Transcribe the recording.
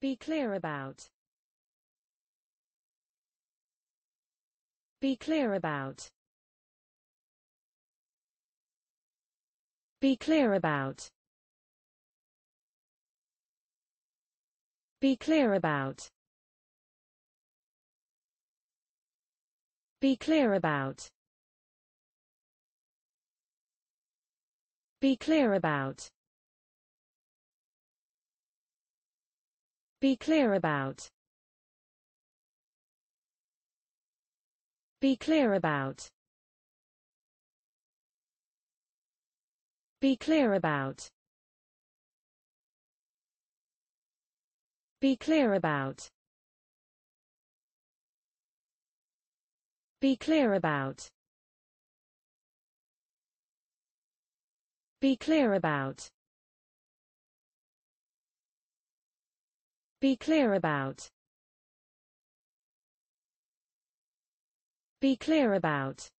Be clear about. Be clear about. Be clear about. Be clear about. Be clear about. Be clear about. Be clear about. Be clear about. Be clear about. Be clear about. Be clear about. Be clear about. Be clear about. Be clear about.